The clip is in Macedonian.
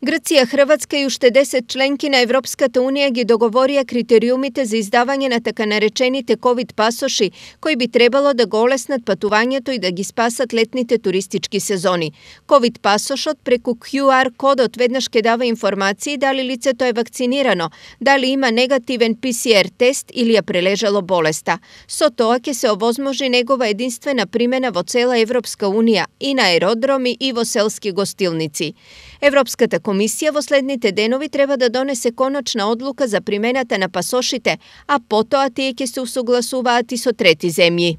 Грција, Хрватска и уште 10 членки на Европската Унија ги договорија критериумите за издавање на така наречените COVID пасоши, кои би требало да го олеснат патувањето и да ги спасат летните туристички сезони. COVID пасошот преку QR кодот веднаш ке дава информации дали лицето е вакцинирано, дали има негативен PCR тест или ја прележало болеста. Со тоа ќе се овозможи негова единствена примена во цела Европска Унија и на аеродроми и во селски гостилници. Европската комисија во следните денови треба да донесе конечна одлука за примената на пасошите, а потоа тие ќе се усогласуваат и со трети земји.